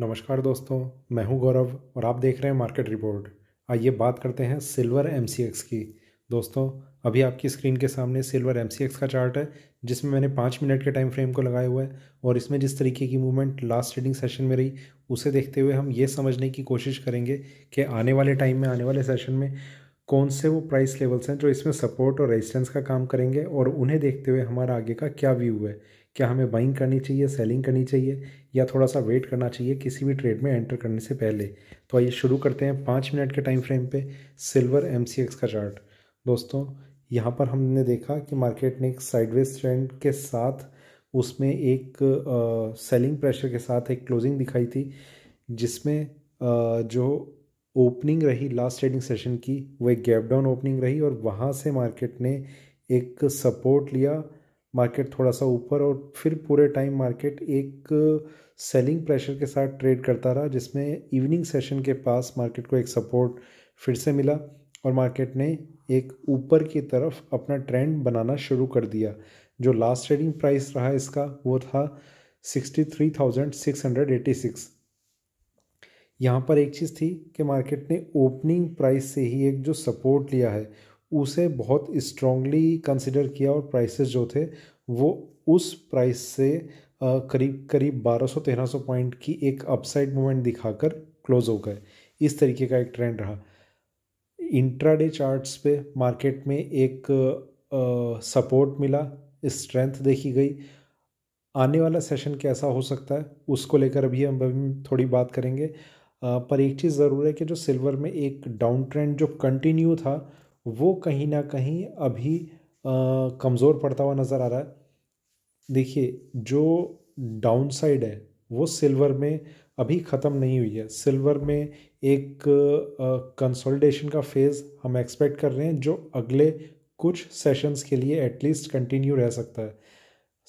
नमस्कार दोस्तों मैं हूं गौरव और आप देख रहे हैं मार्केट रिपोर्ट आइए बात करते हैं सिल्वर एम की दोस्तों अभी आपकी स्क्रीन के सामने सिल्वर एम का चार्ट है जिसमें मैंने पाँच मिनट के टाइम फ्रेम को लगाया हुआ है और इसमें जिस तरीके की मूवमेंट लास्ट ट्रेडिंग सेशन में रही उसे देखते हुए हम ये समझने की कोशिश करेंगे कि आने वाले टाइम में आने वाले सेशन में कौन से वो प्राइस लेवल्स हैं जो इसमें सपोर्ट और रेजिस्टेंस का काम करेंगे और उन्हें देखते हुए हमारा आगे का क्या व्यू है क्या हमें बाइंग करनी चाहिए सेलिंग करनी चाहिए या थोड़ा सा वेट करना चाहिए किसी भी ट्रेड में एंटर करने से पहले तो आइए शुरू करते हैं पाँच मिनट के टाइम फ्रेम पे सिल्वर एम का चार्ट दोस्तों यहाँ पर हमने देखा कि मार्केट ने एक साइडवेज ट्रेंड के साथ उसमें एक सेलिंग प्रेशर के साथ एक क्लोजिंग दिखाई थी जिसमें जो ओपनिंग रही लास्ट ट्रेडिंग सेशन की वो एक गैप डाउन ओपनिंग रही और वहाँ से मार्केट ने एक सपोर्ट लिया मार्केट थोड़ा सा ऊपर और फिर पूरे टाइम मार्केट एक सेलिंग uh, प्रेशर के साथ ट्रेड करता रहा जिसमें इवनिंग सेशन के पास मार्केट को एक सपोर्ट फिर से मिला और मार्केट ने एक ऊपर की तरफ अपना ट्रेंड बनाना शुरू कर दिया जो लास्ट ट्रेडिंग प्राइस रहा इसका वो था sixty three thousand six hundred eighty six यहाँ पर एक चीज़ थी कि मार्केट ने ओपनिंग प्राइस से ही एक जो सपोर्ट लिया है उसे बहुत स्ट्रांगली कंसिडर किया और प्राइसेस जो थे वो उस प्राइस से करीब करीब 1200-1300 सौ पॉइंट की एक अपसाइड मूवमेंट दिखाकर क्लोज हो गए इस तरीके का एक ट्रेंड रहा इंट्राडे चार्ट्स पे मार्केट में एक सपोर्ट मिला स्ट्रेंथ देखी गई आने वाला सेशन कैसा हो सकता है उसको लेकर अभी हम थोड़ी बात करेंगे पर एक चीज़ ज़रूर है कि जो सिल्वर में एक डाउन ट्रेंड जो कंटिन्यू था वो कहीं ना कहीं अभी कमज़ोर पड़ता हुआ नज़र आ रहा है देखिए जो डाउन साइड है वो सिल्वर में अभी ख़त्म नहीं हुई है सिल्वर में एक कंसोलिडेशन का फेज़ हम एक्सपेक्ट कर रहे हैं जो अगले कुछ सेशंस के लिए एटलीस्ट कंटिन्यू रह सकता है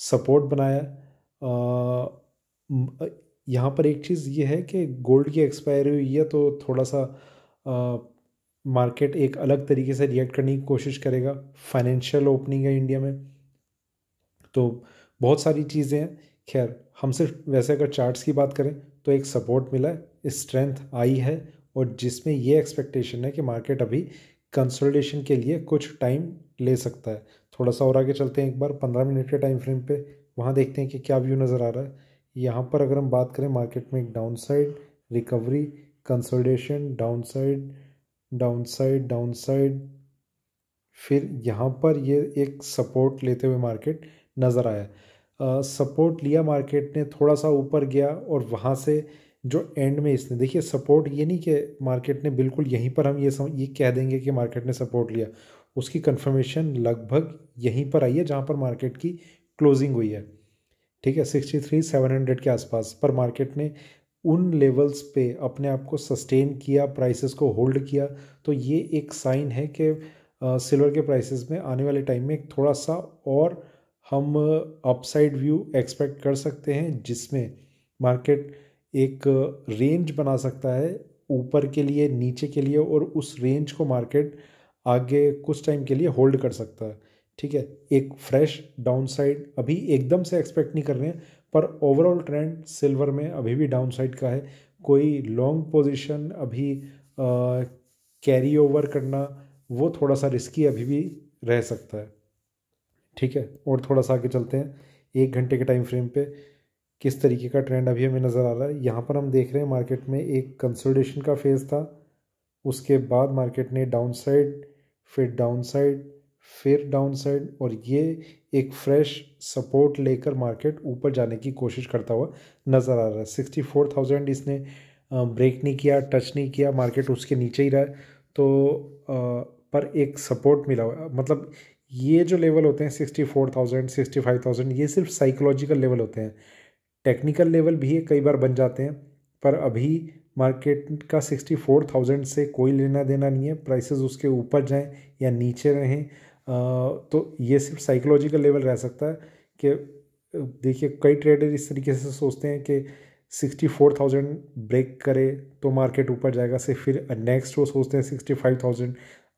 सपोर्ट बनाया यहाँ पर एक चीज़ ये है कि गोल्ड की एक्सपायरी हुई है तो थोड़ा सा आ, मार्केट एक अलग तरीके से रिएक्ट करने की कोशिश करेगा फाइनेंशियल ओपनिंग है इंडिया में तो बहुत सारी चीज़ें हैं खैर हम सिर्फ वैसे अगर चार्ट्स की बात करें तो एक सपोर्ट मिला है स्ट्रेंथ आई है और जिसमें ये एक्सपेक्टेशन है कि मार्केट अभी कंसोलिडेशन के लिए कुछ टाइम ले सकता है थोड़ा सा और आगे चलते हैं एक बार पंद्रह मिनट के टाइम फ्रेम पे वहाँ देखते हैं कि क्या व्यू नज़र आ रहा है यहाँ पर अगर हम बात करें मार्केट में एक down downside recovery consolidation downside downside downside फिर यहाँ पर ये एक सपोर्ट लेते हुए मार्केट नज़र आया सपोर्ट लिया मार्केट ने थोड़ा सा ऊपर गया और वहाँ से जो एंड में इसने देखिए सपोर्ट ये नहीं कि मार्केट ने बिल्कुल यहीं पर हम ये सम ये कह देंगे कि मार्केट ने सपोर्ट लिया उसकी कंफर्मेशन लगभग यहीं पर आई है जहाँ पर मार्केट की क्लोजिंग हुई है ठीक है सिक्सटी थ्री सेवन हंड्रेड के आसपास पर मार्केट ने उन लेवल्स पे अपने आप को सस्टेन किया प्राइसेस को होल्ड किया तो ये एक साइन है कि सिल्वर के प्राइसेस में आने वाले टाइम में थोड़ा सा और हम अपसाइड व्यू एक्सपेक्ट कर सकते हैं जिसमें मार्केट एक रेंज बना सकता है ऊपर के लिए नीचे के लिए और उस रेंज को मार्केट आगे कुछ टाइम के लिए होल्ड कर सकता है ठीक है एक फ्रेश डाउनसाइड अभी एकदम से एक्सपेक्ट नहीं कर रहे हैं पर ओवरऑल ट्रेंड सिल्वर में अभी भी डाउनसाइड का है कोई लॉन्ग पोजीशन अभी कैरी ओवर करना वो थोड़ा सा रिस्की अभी भी रह सकता है ठीक है और थोड़ा सा आगे चलते हैं एक घंटे के टाइम फ्रेम पे किस तरीके का ट्रेंड अभी हमें नज़र आ रहा है यहाँ पर हम देख रहे हैं मार्केट में एक कंसोलिडेशन का फेज़ था उसके बाद मार्केट ने डाउन साइड फिर डाउन साइड फिर डाउन साइड और ये एक फ्रेश सपोर्ट लेकर मार्केट ऊपर जाने की कोशिश करता हुआ नज़र आ रहा है सिक्सटी फोर थाउजेंड इसने ब्रेक नहीं किया टच नहीं किया मार्केट उसके नीचे ही रहा तो तो पर एक सपोर्ट मिला हुआ मतलब ये जो लेवल होते हैं sixty four thousand sixty five thousand ये सिर्फ साइकोलॉजिकल लेवल होते हैं टेक्निकल लेवल भी कई बार बन जाते हैं पर अभी मार्केट का सिक्सटी फोर थाउजेंड से कोई लेना देना नहीं है प्राइसेस उसके ऊपर जाएं या नीचे रहें तो ये सिर्फ साइकोलॉजिकल लेवल रह सकता है कि देखिए कई ट्रेडर इस तरीके से सोचते हैं कि सिक्सटी फोर थाउजेंड ब्रेक करे तो मार्केट ऊपर जाएगा से फिर नेक्स्ट वो सोचते हैं सिक्सटी फाइव थाउजेंड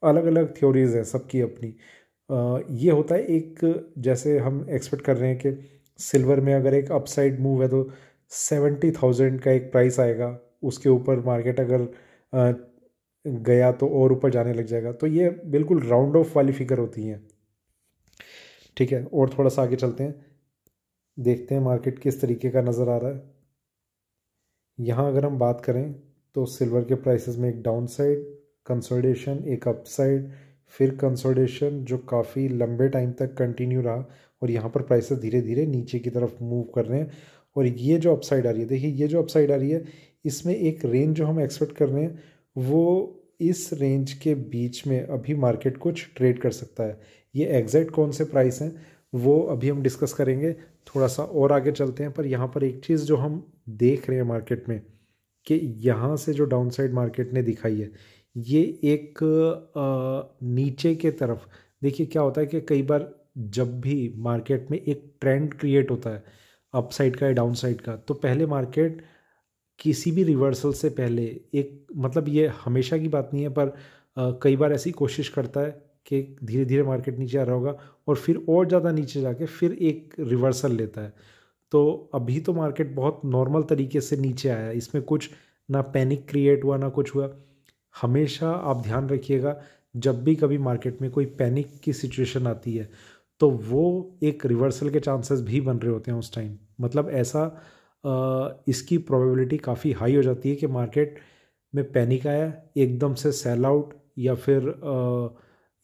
अलग अलग थ्योरीज हैं सबकी अपनी ये होता है एक जैसे हम एक्सपेक्ट कर रहे हैं कि सिल्वर में अगर एक अपसाइड मूव है तो सेवेंटी थाउजेंड का एक प्राइस आएगा उसके ऊपर मार्केट अगर गया तो और ऊपर जाने लग जाएगा तो ये बिल्कुल राउंड ऑफ वाली फिगर होती हैं ठीक है और थोड़ा सा आगे चलते हैं देखते हैं मार्केट किस तरीके का नज़र आ रहा है यहाँ अगर हम बात करें तो सिल्वर के प्राइसेस में एक डाउन साइड कंसोलिडेशन एक अप साइड फिर कंसोलिडेशन जो काफ़ी लंबे टाइम तक कंटिन्यू रहा और यहाँ पर प्राइसेस धीरे धीरे नीचे की तरफ मूव कर रहे हैं और ये जो अपसाइड आ रही है देखिए ये जो अपसाइड आ रही है इसमें एक रेंज जो हम एक्सपेक्ट कर रहे हैं वो इस रेंज के बीच में अभी मार्केट कुछ ट्रेड कर सकता है ये एग्जैक्ट कौन से प्राइस हैं वो अभी हम डिस्कस करेंगे थोड़ा सा और आगे चलते हैं पर यहाँ पर एक चीज़ जो हम देख रहे हैं मार्केट में कि यहाँ से जो डाउनसाइड मार्केट ने दिखाई है ये एक आ, नीचे के तरफ देखिए क्या होता है कि कई बार जब भी मार्केट में एक ट्रेंड क्रिएट होता है अपसाइड का या डाउनसाइड का तो पहले मार्केट किसी भी रिवर्सल से पहले एक मतलब ये हमेशा की बात नहीं है पर कई बार ऐसी कोशिश करता है कि धीरे धीरे मार्केट नीचे आ रहा होगा और फिर और ज़्यादा नीचे जाके फिर एक रिवर्सल लेता है तो अभी तो मार्केट बहुत नॉर्मल तरीके से नीचे आया इसमें कुछ ना पैनिक क्रिएट हुआ ना कुछ हुआ हमेशा आप ध्यान रखिएगा जब भी कभी मार्केट में कोई पैनिक की सिचुएशन आती है तो वो एक रिवर्सल के चांसेस भी बन रहे होते हैं उस टाइम मतलब ऐसा इसकी प्रोबेबिलिटी काफ़ी हाई हो जाती है कि मार्केट में पैनिक आया एकदम से सेल आउट या फिर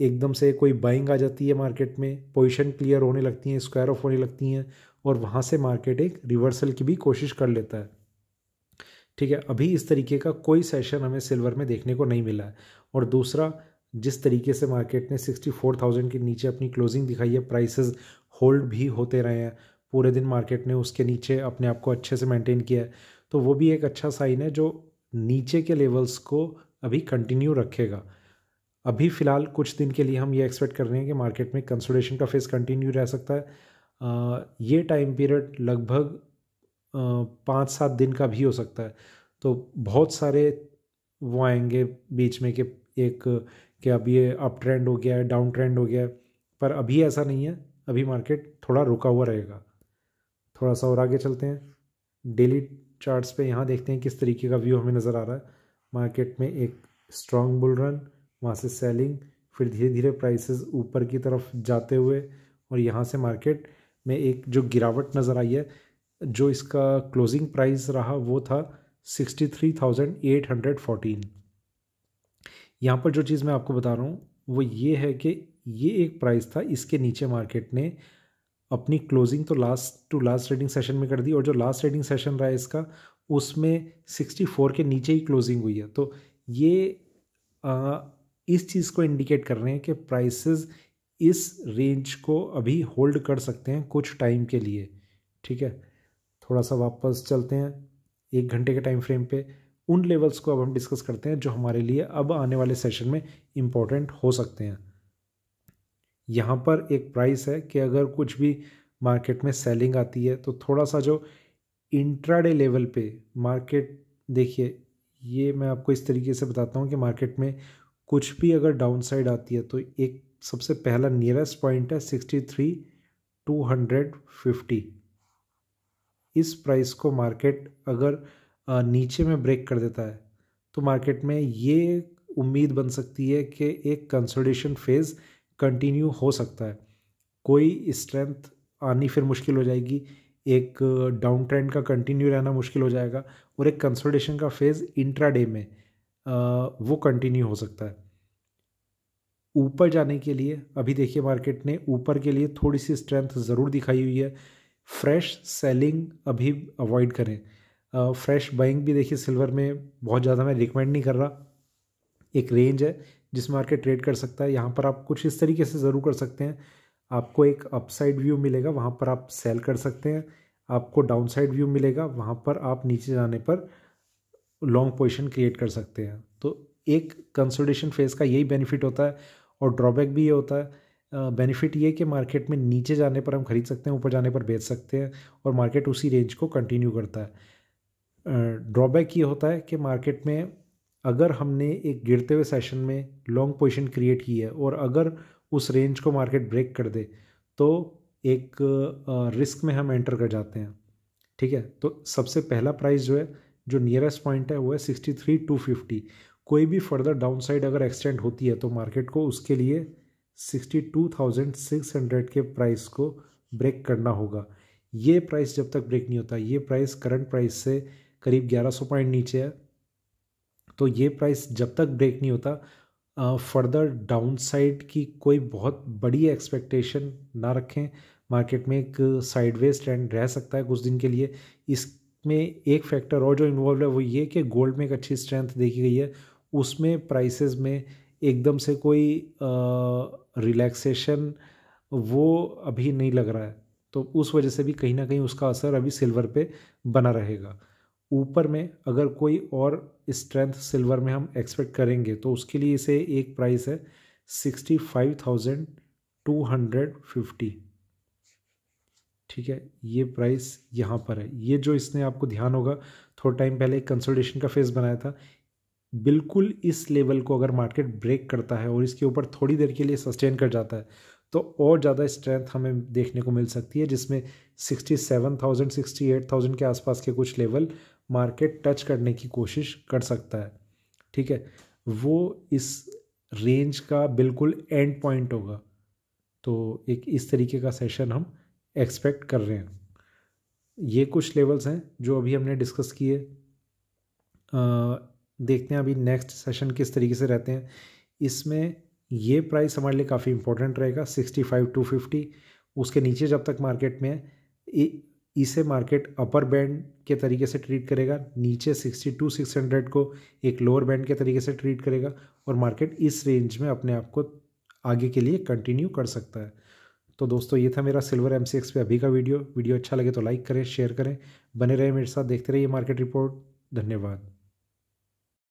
एकदम से कोई बाइंग आ जाती है मार्केट में पोजीशन क्लियर होने लगती हैं स्क्वायर ऑफ होने लगती हैं और वहाँ से मार्केट एक रिवर्सल की भी कोशिश कर लेता है ठीक है अभी इस तरीके का कोई सेशन हमें सिल्वर में देखने को नहीं मिला है और दूसरा जिस तरीके से मार्केट ने 64,000 के नीचे अपनी क्लोजिंग दिखाई है प्राइसेस होल्ड भी होते रहे हैं पूरे दिन मार्केट ने उसके नीचे अपने आप को अच्छे से मेंटेन किया है तो वो भी एक अच्छा साइन है जो नीचे के लेवल्स को अभी कंटिन्यू रखेगा अभी फ़िलहाल कुछ दिन के लिए हम ये एक्सपेक्ट कर रहे हैं कि मार्केट में कंसोलेशन का फेस कंटिन्यू रह सकता है आ, ये टाइम पीरियड लगभग पाँच सात दिन का भी हो सकता है तो बहुत सारे वो आएंगे बीच में कि एक कि अब ये अप ट्रेंड हो गया है डाउन ट्रेंड हो गया है पर अभी ऐसा नहीं है अभी मार्केट थोड़ा रुका हुआ रहेगा थोड़ा सा और आगे चलते हैं डेली चार्ट्स पे यहाँ देखते हैं किस तरीके का व्यू हमें नज़र आ रहा है मार्केट में एक स्ट्रॉन्ग बुल रन वहाँ से सेलिंग फिर धीरे धीरे प्राइसेस ऊपर की तरफ जाते हुए और यहाँ से मार्केट में एक जो गिरावट नज़र आई है जो इसका क्लोजिंग प्राइस रहा वो था sixty three thousand eight hundred fourteen यहाँ पर जो चीज़ मैं आपको बता रहा हूँ वो ये है कि ये एक प्राइस था इसके नीचे मार्केट ने अपनी क्लोजिंग तो last to last trading session में कर दी और जो लास्ट ट्रेडिंग सेशन रहा है इसका उसमें 64 के नीचे ही क्लोजिंग हुई है तो ये आ, इस चीज़ को इंडिकेट कर रहे हैं कि प्राइसेस इस रेंज को अभी होल्ड कर सकते हैं कुछ टाइम के लिए ठीक है थोड़ा सा वापस चलते हैं एक घंटे के टाइम फ्रेम पे उन लेवल्स को अब हम डिस्कस करते हैं जो हमारे लिए अब आने वाले सेशन में इम्पोर्टेंट हो सकते हैं यहाँ पर एक प्राइस है कि अगर कुछ भी मार्केट में सेलिंग आती है तो थोड़ा सा जो इंट्राडे लेवल पे मार्केट देखिए ये मैं आपको इस तरीके से बताता हूँ कि मार्केट में कुछ भी अगर डाउन साइड आती है तो एक सबसे पहला नियरेस्ट पॉइंट है sixty three two hundred fifty इस प्राइस को मार्केट अगर नीचे में ब्रेक कर देता है तो मार्केट में ये उम्मीद बन सकती है कि एक कंसोलिडेशन फेज़ कंटिन्यू हो सकता है कोई स्ट्रेंथ आनी फिर मुश्किल हो जाएगी एक डाउन ट्रेंड का कंटिन्यू रहना मुश्किल हो जाएगा और एक कंसोलिडेशन का फेज़ इंट्रा डे में वो कंटिन्यू हो सकता है ऊपर जाने के लिए अभी देखिए मार्केट ने ऊपर के लिए थोड़ी सी स्ट्रेंथ ज़रूर दिखाई हुई है फ्रेश सेलिंग अभी अवॉइड करें फ्रेश बाइंग भी देखिए सिल्वर में बहुत ज़्यादा मैं रिकमेंड नहीं कर रहा एक रेंज है जिस मार्केट ट्रेड कर सकता है यहाँ पर आप कुछ इस तरीके से ज़रूर कर सकते हैं आपको एक अपसाइड व्यू मिलेगा वहाँ पर आप सेल कर सकते हैं आपको डाउनसाइड व्यू मिलेगा वहाँ पर आप नीचे जाने पर लॉन्ग पोजिशन क्रिएट कर सकते हैं तो एक कंसोलिडेशन फेज का यही बेनिफिट होता है और ड्रॉबैक भी ये होता है बेनिफिट ये कि मार्केट में नीचे जाने पर हम खरीद सकते हैं ऊपर जाने पर बेच सकते हैं और मार्केट उसी रेंज को कंटिन्यू करता है ड्रॉबैक ये होता है कि मार्केट में अगर हमने एक गिरते हुए सेशन में लॉन्ग पोजिशन क्रिएट की है और अगर उस रेंज को मार्केट ब्रेक कर दे तो एक रिस्क में हम एंटर कर जाते हैं ठीक है तो सबसे पहला प्राइस जो है जो नियरेस्ट पॉइंट है वो है सिक्सटी थ्री टू फिफ्टी कोई भी फर्दर डाउन साइड अगर एक्सटेंड होती है तो मार्केट को उसके लिए sixty two thousand six hundred के प्राइस को ब्रेक करना होगा ये प्राइस जब तक ब्रेक नहीं होता ये प्राइस करंट प्राइस से करीब ग्यारह सौ पॉइंट नीचे है तो ये प्राइस जब तक ब्रेक नहीं होता फर्दर डाउन साइड की कोई बहुत बड़ी एक्सपेक्टेशन ना रखें मार्केट में एक साइडवेज ट्रेंड रह सकता है कुछ दिन के लिए इसमें एक फैक्टर और जो इन्वॉल्व है वो ये कि गोल्ड में एक अच्छी स्ट्रेंथ देखी गई है उसमें प्राइसेस में एकदम से कोई रिलैक्सेशन वो अभी नहीं लग रहा है तो उस वजह से भी कहीं ना कहीं उसका असर अभी सिल्वर पे बना रहेगा ऊपर में अगर कोई और स्ट्रेंथ सिल्वर में हम एक्सपेक्ट करेंगे तो उसके लिए इसे एक प्राइस है sixty five thousand two hundred fifty ठीक है ये प्राइस यहाँ पर है ये जो इसने आपको ध्यान होगा थोड़ा टाइम पहले एक कंसल्टेशन का फेस बनाया था बिल्कुल इस लेवल को अगर मार्केट ब्रेक करता है और इसके ऊपर थोड़ी देर के लिए सस्टेन कर जाता है तो और ज़्यादा स्ट्रेंथ हमें देखने को मिल सकती है जिसमें sixty seven thousand sixty eight thousand के आसपास के कुछ लेवल मार्केट टच करने की कोशिश कर सकता है ठीक है वो इस रेंज का बिल्कुल एंड पॉइंट होगा तो एक इस तरीके का सेशन हम एक्सपेक्ट कर रहे हैं ये कुछ लेवल्स हैं जो अभी हमने डिस्कस किए देखते हैं अभी नेक्स्ट सेशन किस तरीके से रहते हैं इसमें ये प्राइस हमारे लिए काफ़ी इंपॉर्टेंट रहेगा सिक्सटी फाइव टू फिफ्टी उसके नीचे जब तक मार्केट में है इसे मार्केट अपर बैंड के तरीके से ट्रीट करेगा नीचे सिक्सटी टू सिक्स हंड्रेड को एक लोअर बैंड के तरीके से ट्रीट करेगा और मार्केट इस रेंज में अपने आप को आगे के लिए कंटिन्यू कर सकता है तो दोस्तों ये था मेरा सिल्वर एम सी एक्स पे अभी का वीडियो वीडियो अच्छा लगे तो लाइक करें शेयर करें बने रहे मेरे साथ देखते रहिए मार्केट रिपोर्ट धन्यवाद